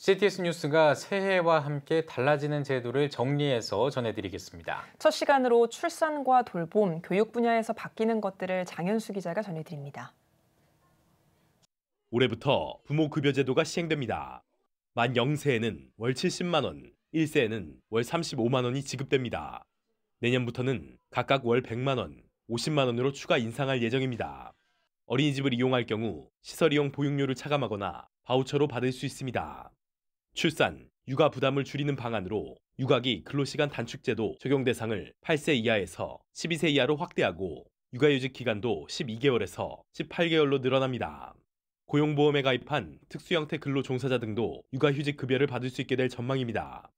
CTS 뉴스가 새해와 함께 달라지는 제도를 정리해서 전해드리겠습니다. 첫 시간으로 출산과 돌봄, 교육 분야에서 바뀌는 것들을 장현수 기자가 전해드립니다. 올해부터 부모급여 제도가 시행됩니다. 만 0세에는 월 70만 원, 1세에는 월 35만 원이 지급됩니다. 내년부터는 각각 월 100만 원, 50만 원으로 추가 인상할 예정입니다. 어린이집을 이용할 경우 시설 이용 보육료를 차감하거나 바우처로 받을 수 있습니다. 출산, 육아 부담을 줄이는 방안으로 육아기 근로시간 단축제도 적용 대상을 8세 이하에서 12세 이하로 확대하고 육아휴직 기간도 12개월에서 18개월로 늘어납니다. 고용보험에 가입한 특수형태 근로 종사자 등도 육아휴직 급여를 받을 수 있게 될 전망입니다.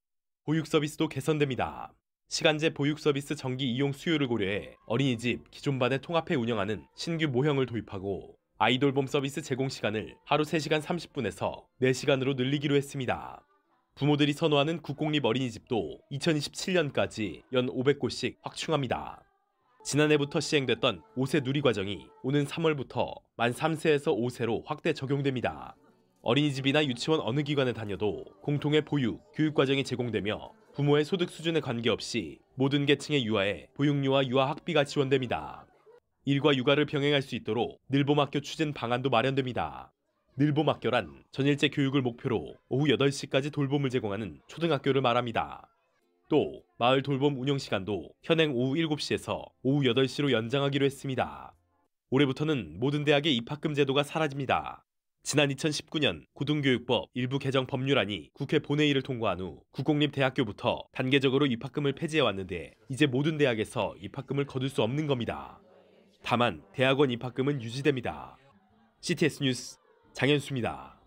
보육 서비스도 개선됩니다. 시간제 보육 서비스 정기 이용 수요를 고려해 어린이집, 기존 반에 통합해 운영하는 신규 모형을 도입하고 아이돌봄 서비스 제공 시간을 하루 3시간 30분에서 4시간으로 늘리기로 했습니다. 부모들이 선호하는 국공립 어린이집도 2027년까지 연 500곳씩 확충합니다. 지난해부터 시행됐던 5세 누리 과정이 오는 3월부터 만 3세에서 5세로 확대 적용됩니다. 어린이집이나 유치원 어느 기관에 다녀도 공통의 보육, 교육 과정이 제공되며 부모의 소득 수준에 관계없이 모든 계층의 유아에 보육료와 유아 학비가 지원됩니다. 일과 육아를 병행할 수 있도록 늘봄학교 추진 방안도 마련됩니다. 늘봄학교란 전일제 교육을 목표로 오후 8시까지 돌봄을 제공하는 초등학교를 말합니다. 또 마을 돌봄 운영 시간도 현행 오후 7시에서 오후 8시로 연장하기로 했습니다. 올해부터는 모든 대학의 입학금 제도가 사라집니다. 지난 2019년 고등교육법 일부 개정 법률안이 국회 본회의를 통과한 후 국공립대학교부터 단계적으로 입학금을 폐지해 왔는데 이제 모든 대학에서 입학금을 거둘 수 없는 겁니다. 다만 대학원 입학금은 유지됩니다. CTS 뉴스 장현수입니다.